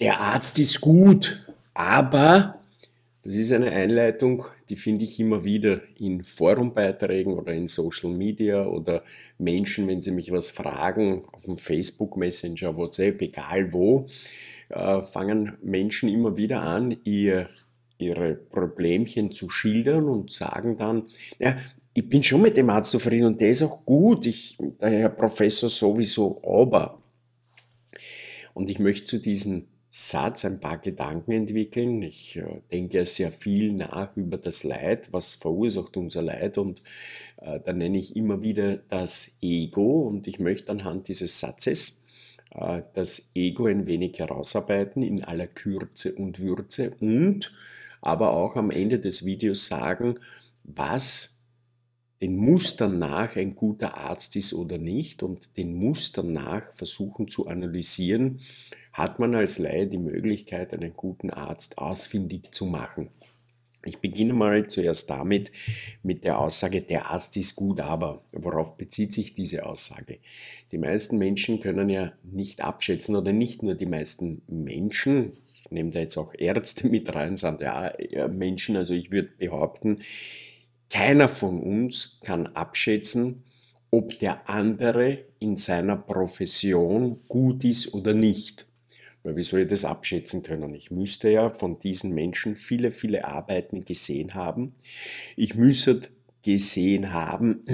der Arzt ist gut, aber das ist eine Einleitung, die finde ich immer wieder in Forumbeiträgen oder in Social Media oder Menschen, wenn sie mich was fragen, auf dem Facebook Messenger, WhatsApp, egal wo, äh, fangen Menschen immer wieder an, ihr, ihre Problemchen zu schildern und sagen dann, ja, ich bin schon mit dem Arzt zufrieden und der ist auch gut, ich, der Herr Professor sowieso, aber. Und ich möchte zu diesen Satz ein paar Gedanken entwickeln. Ich äh, denke sehr viel nach über das Leid, was verursacht unser Leid und äh, dann nenne ich immer wieder das Ego und ich möchte anhand dieses Satzes äh, das Ego ein wenig herausarbeiten in aller Kürze und Würze und aber auch am Ende des Videos sagen, was den Mustern nach ein guter Arzt ist oder nicht und den Mustern nach versuchen zu analysieren, hat man als Laie die Möglichkeit, einen guten Arzt ausfindig zu machen. Ich beginne mal zuerst damit mit der Aussage, der Arzt ist gut, aber worauf bezieht sich diese Aussage? Die meisten Menschen können ja nicht abschätzen oder nicht nur die meisten Menschen, ich nehme da jetzt auch Ärzte mit rein, sind ja Menschen, also ich würde behaupten, keiner von uns kann abschätzen, ob der andere in seiner Profession gut ist oder nicht. Weil wie soll ich das abschätzen können? Ich müsste ja von diesen Menschen viele, viele Arbeiten gesehen haben. Ich müsste gesehen haben,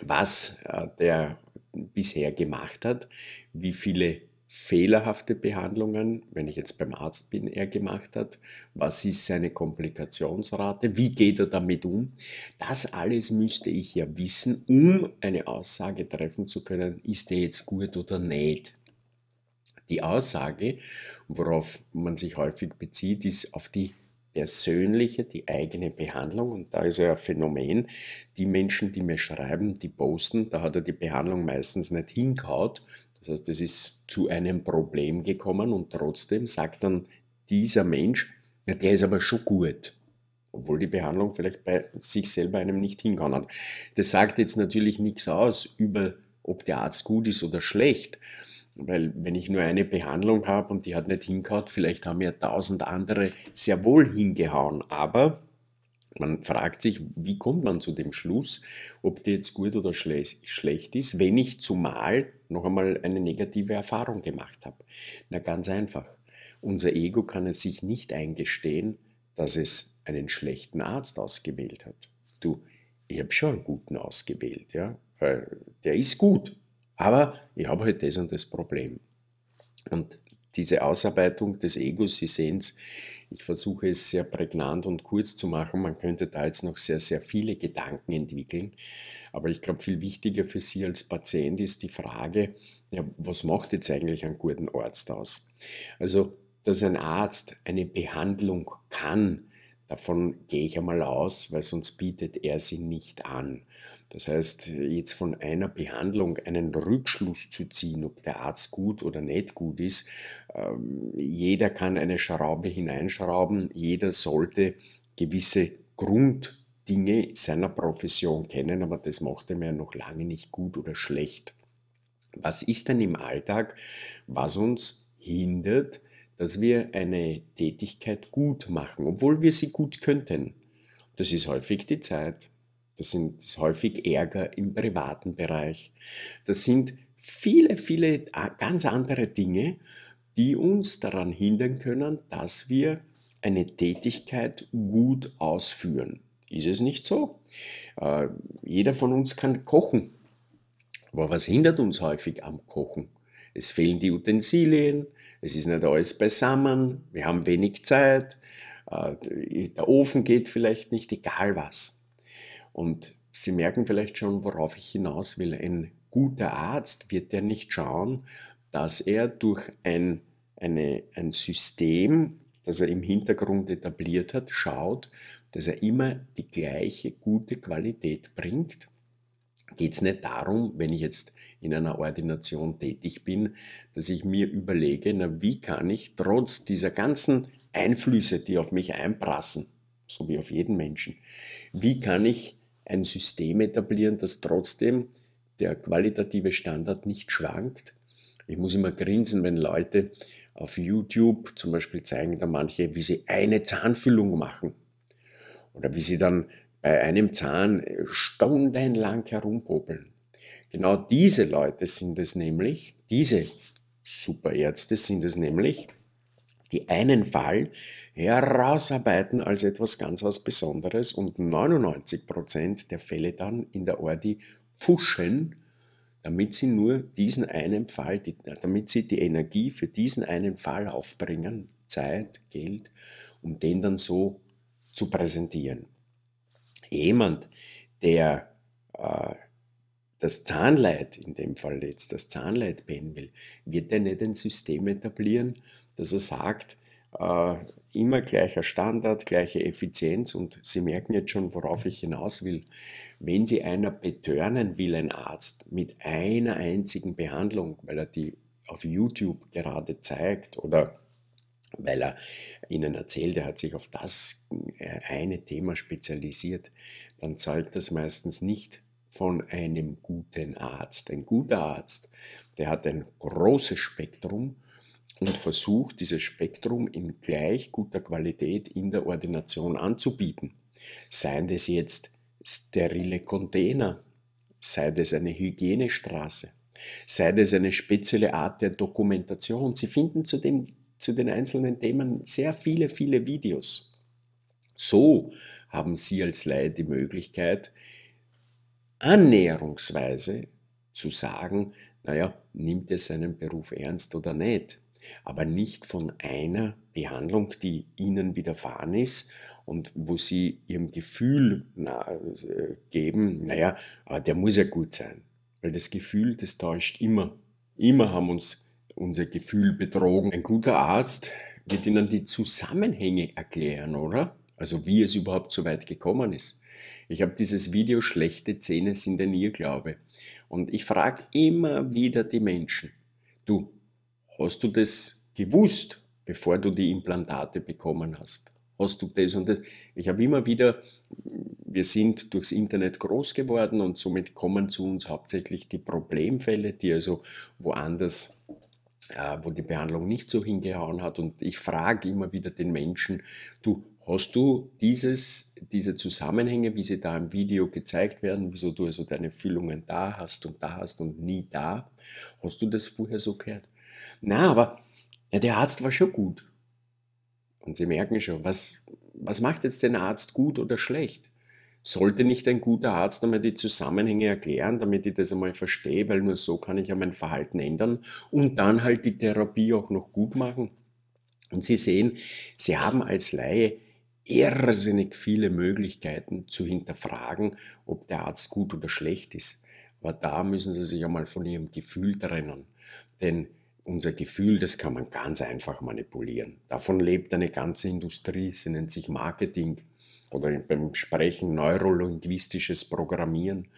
was äh, der bisher gemacht hat, wie viele fehlerhafte Behandlungen, wenn ich jetzt beim Arzt bin, er gemacht hat, was ist seine Komplikationsrate, wie geht er damit um. Das alles müsste ich ja wissen, um eine Aussage treffen zu können, ist er jetzt gut oder nicht. Die Aussage, worauf man sich häufig bezieht, ist auf die persönliche, die eigene Behandlung. Und da ist ja ein Phänomen, die Menschen, die mir schreiben, die posten, da hat er die Behandlung meistens nicht hingehaut. Das heißt, es ist zu einem Problem gekommen und trotzdem sagt dann dieser Mensch, ja, der ist aber schon gut. Obwohl die Behandlung vielleicht bei sich selber einem nicht hingehauen hat. Das sagt jetzt natürlich nichts aus über, ob der Arzt gut ist oder schlecht. Weil wenn ich nur eine Behandlung habe und die hat nicht hingehauen, vielleicht haben ja tausend andere sehr wohl hingehauen. Aber man fragt sich, wie kommt man zu dem Schluss, ob die jetzt gut oder schlecht ist, wenn ich zumal noch einmal eine negative Erfahrung gemacht habe. Na ganz einfach. Unser Ego kann es sich nicht eingestehen, dass es einen schlechten Arzt ausgewählt hat. Du, ich habe schon einen guten ausgewählt, ja, weil der ist gut. Aber ich habe halt das und das Problem. Und diese Ausarbeitung des Egos, Sie sehen es, ich versuche es sehr prägnant und kurz zu machen. Man könnte da jetzt noch sehr, sehr viele Gedanken entwickeln. Aber ich glaube, viel wichtiger für Sie als Patient ist die Frage, ja, was macht jetzt eigentlich einen guten Arzt aus? Also, dass ein Arzt eine Behandlung kann, davon gehe ich einmal aus, weil sonst bietet er sie nicht an. Das heißt, jetzt von einer Behandlung einen Rückschluss zu ziehen, ob der Arzt gut oder nicht gut ist, ähm, jeder kann eine Schraube hineinschrauben, jeder sollte gewisse Grunddinge seiner Profession kennen, aber das macht ihm ja noch lange nicht gut oder schlecht. Was ist denn im Alltag, was uns hindert, dass wir eine Tätigkeit gut machen, obwohl wir sie gut könnten? Das ist häufig die Zeit. Das, sind, das ist häufig Ärger im privaten Bereich. Das sind viele, viele äh, ganz andere Dinge, die uns daran hindern können, dass wir eine Tätigkeit gut ausführen. Ist es nicht so? Äh, jeder von uns kann kochen. Aber was hindert uns häufig am Kochen? Es fehlen die Utensilien, es ist nicht alles beisammen, wir haben wenig Zeit, äh, der Ofen geht vielleicht nicht, egal was. Und Sie merken vielleicht schon, worauf ich hinaus will. Ein guter Arzt wird ja nicht schauen, dass er durch ein, eine, ein System, das er im Hintergrund etabliert hat, schaut, dass er immer die gleiche gute Qualität bringt. Geht es nicht darum, wenn ich jetzt in einer Ordination tätig bin, dass ich mir überlege, na, wie kann ich trotz dieser ganzen Einflüsse, die auf mich einprassen, so wie auf jeden Menschen, wie kann ich ein System etablieren, das trotzdem der qualitative Standard nicht schwankt. Ich muss immer grinsen, wenn Leute auf YouTube zum Beispiel zeigen da manche, wie sie eine Zahnfüllung machen oder wie sie dann bei einem Zahn stundenlang herumpopeln. Genau diese Leute sind es nämlich, diese Superärzte sind es nämlich, die einen Fall herausarbeiten als etwas ganz was Besonderes und 99% der Fälle dann in der Ordi pfuschen, damit sie nur diesen einen Fall, damit sie die Energie für diesen einen Fall aufbringen, Zeit, Geld, um den dann so zu präsentieren. Jemand, der äh, das Zahnleid, in dem Fall jetzt das Zahnleid pennen will, wird er nicht ein System etablieren, dass er sagt, äh, immer gleicher Standard, gleiche Effizienz und Sie merken jetzt schon, worauf ich hinaus will. Wenn Sie einer betörnen will, ein Arzt, mit einer einzigen Behandlung, weil er die auf YouTube gerade zeigt oder weil er ihnen erzählt, er hat sich auf das äh, eine Thema spezialisiert, dann zahlt das meistens nicht von einem guten Arzt. Ein guter Arzt, der hat ein großes Spektrum und versucht, dieses Spektrum in gleich guter Qualität in der Ordination anzubieten. Seien das jetzt sterile Container, sei das eine Hygienestraße, sei das eine spezielle Art der Dokumentation. Sie finden zu, dem, zu den einzelnen Themen sehr viele, viele Videos. So haben Sie als Laie die Möglichkeit, annäherungsweise zu sagen, naja, nimmt er seinen Beruf ernst oder nicht? aber nicht von einer Behandlung, die ihnen widerfahren ist und wo sie ihrem Gefühl äh, geben, naja, ah, der muss ja gut sein. Weil das Gefühl, das täuscht immer. Immer haben uns unser Gefühl betrogen. Ein guter Arzt wird ihnen die Zusammenhänge erklären, oder? Also wie es überhaupt so weit gekommen ist. Ich habe dieses Video Schlechte Zähne sind ein Irrglaube. Und ich frage immer wieder die Menschen, du, Hast du das gewusst, bevor du die Implantate bekommen hast? Hast du das und das? Ich habe immer wieder, wir sind durchs Internet groß geworden und somit kommen zu uns hauptsächlich die Problemfälle, die also woanders wo die Behandlung nicht so hingehauen hat. Und ich frage immer wieder den Menschen, du, hast du dieses, diese Zusammenhänge, wie sie da im Video gezeigt werden, wieso du also deine Füllungen da hast und da hast und nie da, hast du das vorher so gehört? Na, aber ja, der Arzt war schon gut. Und Sie merken schon, was, was macht jetzt den Arzt gut oder schlecht? Sollte nicht ein guter Arzt einmal die Zusammenhänge erklären, damit ich das einmal verstehe, weil nur so kann ich ja mein Verhalten ändern und dann halt die Therapie auch noch gut machen? Und Sie sehen, Sie haben als Laie irrsinnig viele Möglichkeiten zu hinterfragen, ob der Arzt gut oder schlecht ist. Aber da müssen Sie sich einmal von Ihrem Gefühl trennen. Denn unser Gefühl, das kann man ganz einfach manipulieren. Davon lebt eine ganze Industrie, sie nennt sich Marketing oder beim Sprechen neurolinguistisches Programmieren.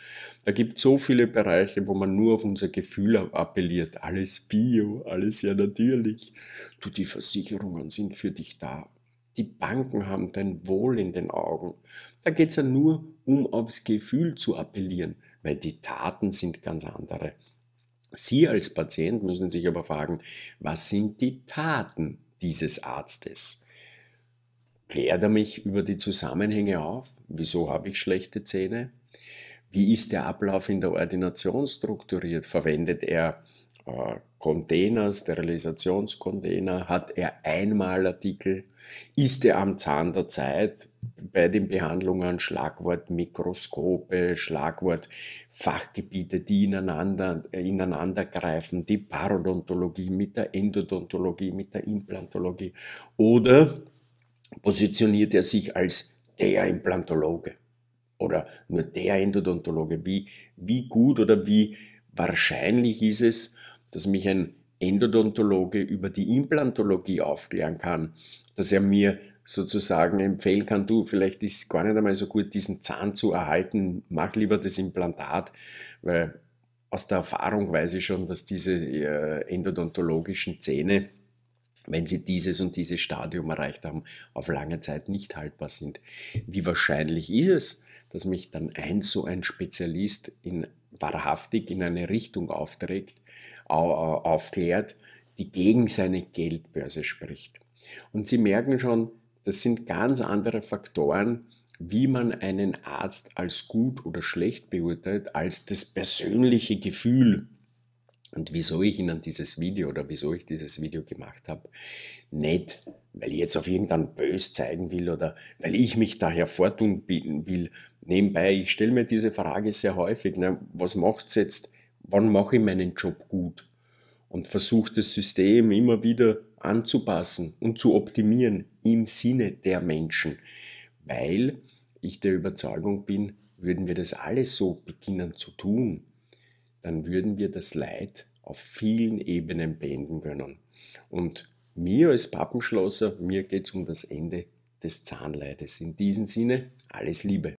Da gibt es so viele Bereiche, wo man nur auf unser Gefühl appelliert. Alles bio, alles ja natürlich. Du, die Versicherungen sind für dich da. Die Banken haben dein Wohl in den Augen. Da geht es ja nur um aufs Gefühl zu appellieren, weil die Taten sind ganz andere. Sie als Patient müssen sich aber fragen, was sind die Taten dieses Arztes? Klärt er mich über die Zusammenhänge auf? Wieso habe ich schlechte Zähne? Wie ist der Ablauf in der Ordination strukturiert? Verwendet er äh, Container, Sterilisationscontainer, hat er Einmalartikel, ist er am Zahn der Zeit bei den Behandlungen, Schlagwort Mikroskope, Schlagwort Fachgebiete, die ineinander, ineinander greifen, die Parodontologie mit der Endodontologie, mit der Implantologie oder positioniert er sich als der Implantologe oder nur der Endodontologe, wie, wie gut oder wie wahrscheinlich ist es, dass mich ein Endodontologe über die Implantologie aufklären kann, dass er mir sozusagen empfehlen kann, du, vielleicht ist es gar nicht einmal so gut, diesen Zahn zu erhalten, mach lieber das Implantat, weil aus der Erfahrung weiß ich schon, dass diese äh, endodontologischen Zähne, wenn sie dieses und dieses Stadium erreicht haben, auf lange Zeit nicht haltbar sind. Wie wahrscheinlich ist es, dass mich dann ein so ein Spezialist in, wahrhaftig in eine Richtung aufträgt, aufklärt, die gegen seine Geldbörse spricht. Und Sie merken schon, das sind ganz andere Faktoren, wie man einen Arzt als gut oder schlecht beurteilt, als das persönliche Gefühl. Und wieso ich Ihnen dieses Video oder wieso ich dieses Video gemacht habe, nicht, weil ich jetzt auf irgendeinen Bös zeigen will oder weil ich mich da hervortun will. Nebenbei, ich stelle mir diese Frage sehr häufig, ne, was macht es jetzt wann mache ich meinen Job gut und versuche das System immer wieder anzupassen und zu optimieren im Sinne der Menschen, weil ich der Überzeugung bin, würden wir das alles so beginnen zu tun, dann würden wir das Leid auf vielen Ebenen beenden können. Und mir als Pappenschlosser, mir geht es um das Ende des Zahnleides. In diesem Sinne, alles Liebe.